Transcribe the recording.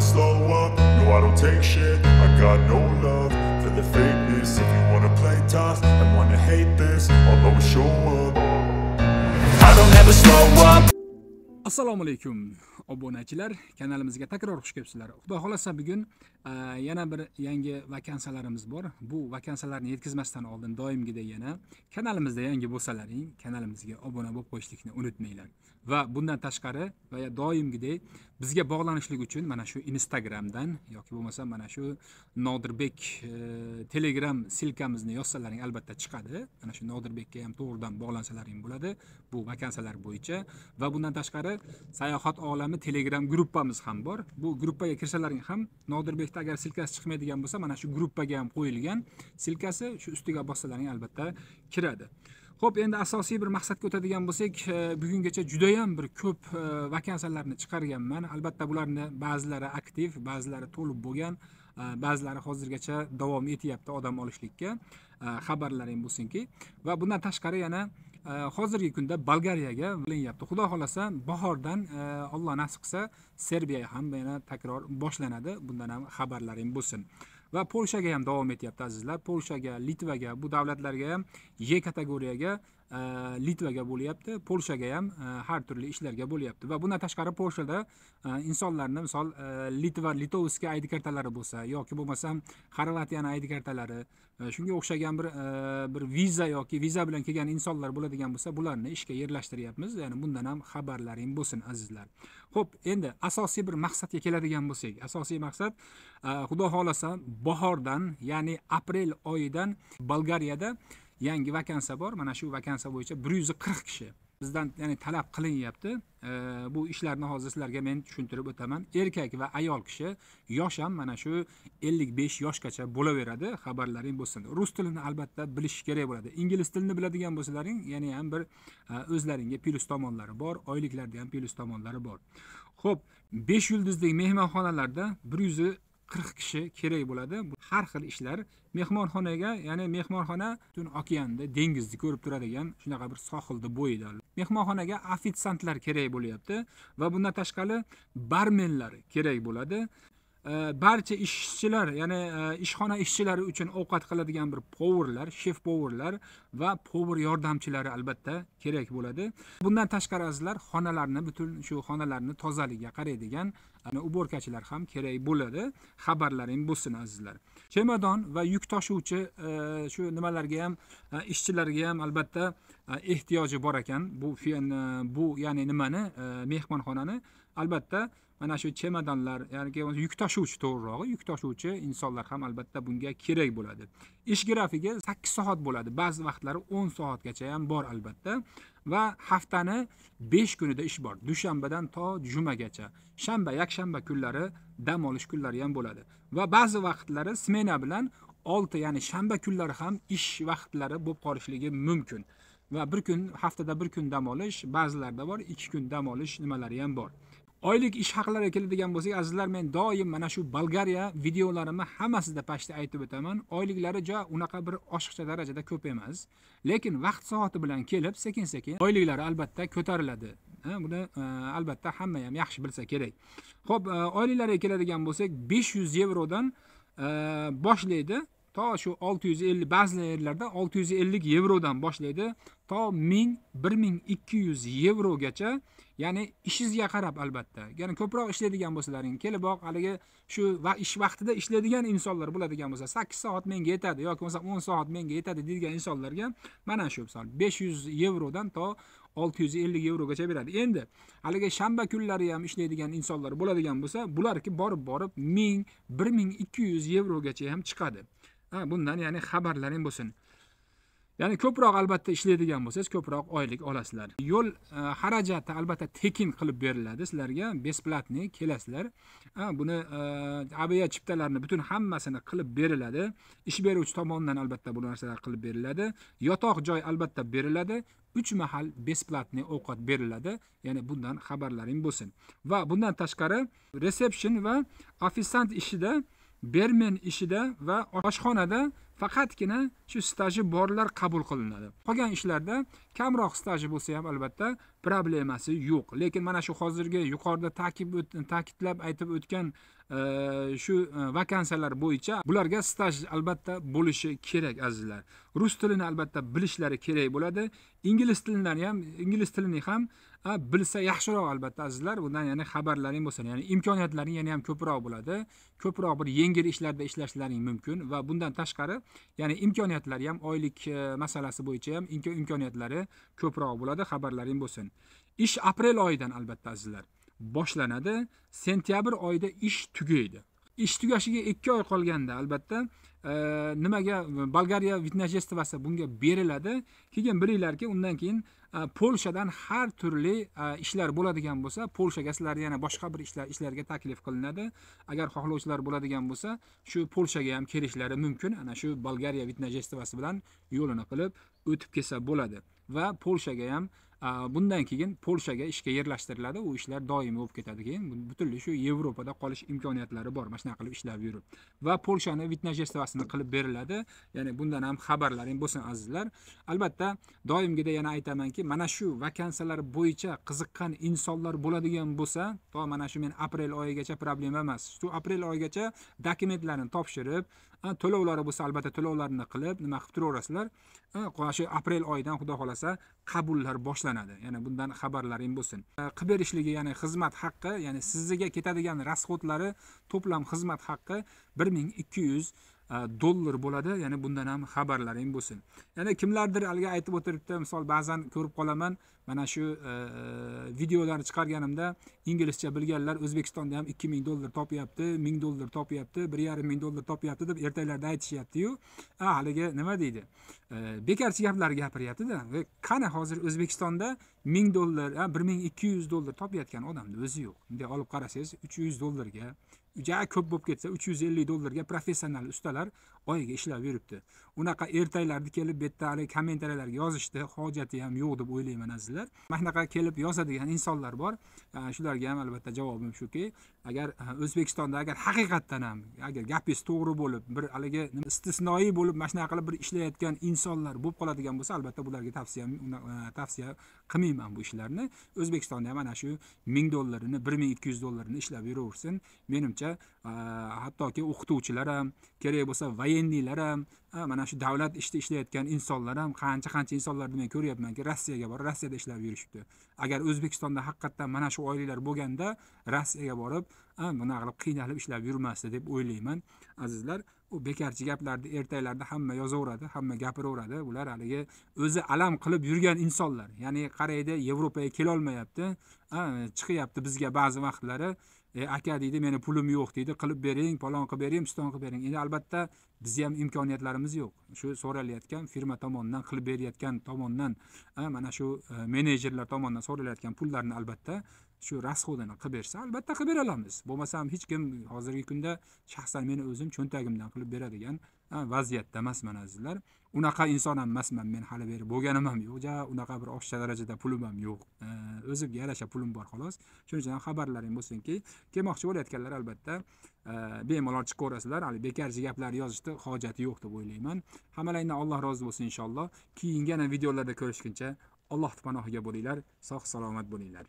never slow up, no I don't take shit I got no love for the fakeness If you wanna play tough and wanna hate this I'll always show up I don't ever slow up Assalomu alaykum obunachilar kanalimizga takror xush kelibsizlar. Xudo xolasa bugun Э, yana bir yangi vakansiyalarimiz bor bu vakansiyalarni yetkazmasdan oldin doimgidek yana kanalimizda yangi bo'lsalaring kanalimizga obuna bo'lib qo'yishlikni unutmanglar va bundan tashqari va doimgidek bizga bog'lanishlik uchun mana shu instagramdan yoki bo'lmasa mana shu nodirbek e, telegram silkamizni yozsalaring albatta chiqadi mana shu nodirbekka ham to'g'ridan bog'lansalaring bo'ladi bu vakansiyalar bo'yicha va bundan tashqari sayohat olami telegram gruppamiz ham bor bu gruppaga kirsalaring ham nodirbekdan albatta agar silkasi chiqmaydigan bo'lsa mana shu gruppaga ham qo'yilgan silkasi shu ustiga bossalaring albatta kiradi ho'p endi asosiy bir maqsadga o'tadigan bo'lsak e, bugungacha judayam bir ko'p e, vakansiyalarni chiqarganman albatta bularni ba'zilari aktiv ba'zilari to'lib bo'lgan ba'zilari hozirgacha davom etyapti odam olishlikka xabarlar ham bo'lsinki va bundan tashqari yana e, hozirgi kunda bolgariyaga bilinyapti xudo xohlasa bahordan e, alloh nasib qilsa serbiya ham yana takror boshlanadi bundan ham xabarlaring bo'lsin va polshaga ham davom etyapti azizlar polshaga litvaga bu davlatlarga ham e kategoriyaga litvaga bo'lyapti polshaga ham e, har turli ishlarga bo'lyapti va bundan tashqari polshada e, insonlarni misol e, litva litovskiy id kartalari bo'lsa yoki bo'lmasam xorvatiyani id kartalari shunga o'xshagan bir bir viza yoki viza bilan kelgan insonlar bo'ladigan bo'lsa bularni ishga yerlashtiryapmiz ya'ni bundan ham xabarlaring bo'lsin azizlar ho'p endi asosiy bir maqsadga keladigan bo'lsak asosiy maqsad xudo xohlasa bahordan ya'ni aprel oyidan bolgariyada yangi vakansiya bor mana shu vakansiya bo'yicha bir yuz qirq kishi bizdan ya'ni talab qilinyapti e, bu ishlarni hozir sizlarga men tushuntirib o'taman erkak va ayol kishi yosh ham mana shu ellik besh yoshgacha bo'laveradi xabarlaring bo'lsin rus tilini albatta bilish kerak bo'ladi ingliz tilini biladigan bo'lsalaring yana ham bir e, o'zlaringga plyus tomonlari bor oyliklarda ham plyus tomonlari bor ho'p besh yulduzli mehmonxonalarda bir yuz qirq kishi kerak bo'ladi har xil ishlar mehmonxonaga ya'ni mehmonxona butun okeanni dengizni ko'rib turadigan shunaqa bir sohilni bo'yida mehmonxonaga ofitsiantlar kerak bo'lyapti va bundan tashqari barmenlar kerak bo'ladi barcha ishchilar ya'ni e, ishxona ishchilari uchun ovqat qiladigan bir powerlar shef powerlar va power yordamchilari albatta kerak bo'ladi bundan tashqari azizlar xonalarni butun shu xonalarni tozaligiga qaraydigan e, uborkachilar ham kerak bo'ladi xabarlaring bo'lsin azizlar chemadon va yuk tashuvchi e, shu nimalarga ham ishchilarga ham albatta ehtiyoji bor ekan bu bu ya'ni nimani mehmonxonani albatta mana shu chemadonlar yoki yuk tashuvchi to'g'rirog'i yuk tashuvchi insonlar ham albatta bunga kerak bo'ladi ish grafigi sakkiz soat bo'ladi ba'zi vaqtlari o'n soatgacha ham bor albatta va haftani besh kunida ish bor dushanbadan to jumagacha shanba yakshanba kunlari dam olish kunlari ham bo'ladi va ba'zi vaqtlari smena bilan olti ya'ni shanba kunlari ham ish vaqtlari bo'lib qolishligi mumkin va bir kun haftada bir kun dam olish ba'zilarda bor ikki kun dam olish nimalari ham bor oylik ish haqlariga keladigan bo'lsak azizlar men doim mana shu bolgariya videolarimni hammasida pashta aytib o'taman oyliklari jo unaqa bir oshiqcha darajada ko'p emas lekin vaqt soati bilan kelib sekin sekin oyliklari albatta ko'tariladi buni e, albatta hamma ham yaxshi bilsa kerak ho'p e, oyliklariga keladigan bo'lsak 500 yevrodan e, boshlaydi to shu 650 ba'zi yerlarda 650 yevrodan boshlaydi to 1000 1200 yevrogacha ya'ni ishingizga qarab albatta ya'ni ko'proq ishlaydigan bo'lsalaring kelib oq haligi shu va ish vaqtida ishlaydigan insonlar bo'ladigan bo'lsa 8 soat menga yetadi yoki bo'lmasa 10 soat menga yetadi deydigan insonlarga mana shu misol 500 yevrodan to 650 yevrogacha beradi endi haligi shanba kunlari ham ishlaydigan insonlar bo'ladigan bo'lsa bularki borib borib 1000 1200 yevrogacha ham chiqadi ha bundan ya'ni xabarlaring bo'lsin ya'ni ko'proq albatta ishlaydigan bo'lsangiz ko'proq oylik olasizlar yo'l e, xarajati albatta tekin qilib beriladi sizlarga бесплатный kelasizlar buni e, aviya chiptalarini butun hammasini qilib beriladi ish beruvchi tomonidan albatta bu narsalar qilib beriladi yotoq joy albatta beriladi uch mahal besplatniy ovqat beriladi ya'ni bundan xabarlaring bo'lsin va bundan tashqari reception va ofitsiant ishida bermen ishida va oshxonada faqatgina shu staji borlar qabul qilinadi qolgan ishlarda kamroq staji bo'lsa ham albatta problemasi yo'q lekin mana shu hozirgi yuqorida ta'kidlab aytib o'tgan e, shu e, vakansiyalar bo'yicha bularga staj albatta bo'lishi kerak azizlar rus tilini albatta bilishlari kerak bo'ladi ingliz tilini ham ingliz tilini ham bilsa yaxshiroq albatta azizlar bundan ya'ni xabarlaring bo'lsin ya'ni imkoniyatlaring yana ham ko'proq bo'ladi ko'proq bir yengil ishlarda ishlashlaring mumkin va bundan tashqari ya'ni imkoniyatlari ham oylik e, masalasi bo'yicha ham imkoniyatlari ko'proq bo'ladi xabarlaring bo'lsin ish aprel oyidan albatta azizlar boshlanadi sentyabr oyida ish tugaydi ish tugashiga ikki oy qolganda albatta e, nimaga bolgariya vitnajestvasi bunga beriladi keyin bilinglarki undan keyin Э, polshadan har turli э, ishlar bo'ladigan bo'lsa polshaga sizlar yana boshqa bir ishlar ishlarga taklif qilinadi agar xohlovchilar bo'ladigan bo'lsa shu polshaga ham kelishlari mumkin ana shu bolgariya vitnajestvasi bilan yo'lini qilib o'tib kelsa bo'ladi va polshaga ham bundan keyin polshaga ishga yerlashtiriladi u ishlar doimiy bo'lib ketadi keyin butunlay shu yevropada qolish imkoniyatlari bor mana shunaqa qilib ishlab yurib va polshani vitnajestvasini qilib beriladi ya'ni bundan ham xabarlaring bo'lsin azizlar albatta doimgida yana aytamanki mana shu vakansiyalar bo'yicha qiziqqan insonlar bo'ladigan bo'lsa to mana shu men aprel oyigacha problema emas shu aprel oyigacha dokumentlarni topshirib to'lovlari bo'lsa albatta to'lovlarni qilib nima qilib turaverasizlar shu aprel oyidan xudo xohlasa qabullar boshlanadi boshlanadi ya'ni bundan xabarlaring bo'lsin qilib berishligi ya'ni xizmat haqqi ya'ni sizga ketadigan расходlari to'plam xizmat haqqi bir ming ikki yuz E, dollar bo'ladi ya'ni bundan ham xabarlaring bo'lsin yana kimlardir haligi aytib o'tiribdi misol ba'zan ko'rib qolaman mana shu e, e, videolarni chiqarganimda inglizcha bilganlar o'zbekistonda ham ikki ming dollar topyapti ming dollar topyapti bir yarim ming dollar topyapti deb ertaklarda aytishyaptiyu haligi nima deydi bekarchi gaplar gapiryaptida va qani hozir o'zbekistonda ming dollar bir ming ikki yuz dollar topayotgan odamni o'zi yo'q bunday olib qarasangiz uch yuz dollarga juda ko'p bo'lib ketsa uch yuz ellik dollarga professional ustalar boyagi ishlab yuribdi unaqa ertaklarni kelib bu yerda haligi kommentariyalarga yozishni hojati ham yo'q deb o'ylayman azizlar mana shunaqa kelib yozadigan insonlar bor shularga ham albatta javobim shuki agar o'zbekistonda agar haqiqatdan ham agar gapingiz to'g'ri bo'lib bir haligi istisnoiy bo'lib mana shunaqa qilib bir ishlayotgan insonlar bo'lib qoladigan bo'lsa albatta bularga tavsiyam e, tavsiya qilmayman bu ishlarni o'zbekistonda ham mana shu ming dollarini bir ming ikki yuz dollarini ishlab yuraversin menimcha e, hattoki o'qituvchilar ham kerak bo'lsa pendiylar ham mana shu davlat ishida ishlayotgan insonlar ham qancha qancha insonlarni men ko'ryapmanki rossiyaga borib rossiyada ishlab yurishibdi agar o'zbekistonda haqiqatdan mana shu oyliklar bo'lganda rossiyaga borib bunaqa qilib qiynalib ishlab yurmasdi deb o'ylayman azizlar u bekarchi gaplarni ertaklarda hamma yozaveradi hamma gapiraveradi bular haligi o'zi alam qilib yurgan insonlar ya'ni qaraydi yevropaga kelolmayapti chiqyapti bizga ba'zi vaqtlari e, aka deydi meni pulim yo'q deydi qilib bering palon qilib bering piston qilib bering endi albatta bizni ham imkoniyatlarimiz yo'q shu so'ralayotgan firma tomonidan qilib berayotgan tomondan mana shu e, menejerlar tomonidan so'ralayotgan pullarni albatta shu расходini qilib bersa albatta qilib bera olamiz bo'lmasa ham hech kim hozirgi kunda shaxsan meni o'zim cho'ntagimdan qilib beradigan vaziyatda emasman azizlar unaqa inson ham emasman men hali beri bo'lganim ham yo'q ja unaqa bir oshcha darajada pulim ham yo'q o'zimga yarasha pulim bor xolos shuning uchun ham xabarlaring bo'lsinki kelmoqchi bo'layotganlar albatta e, bemalol ko'rasizlar hali bekarchi gaplar yozishni hojati yo'q deb o'ylayman hammalaringdan alloh rozi bo'lsin inshaalloh keyingi yana videolarda ko'rishguncha alloh panohiga bo'linglar sog' salomat bo'linglar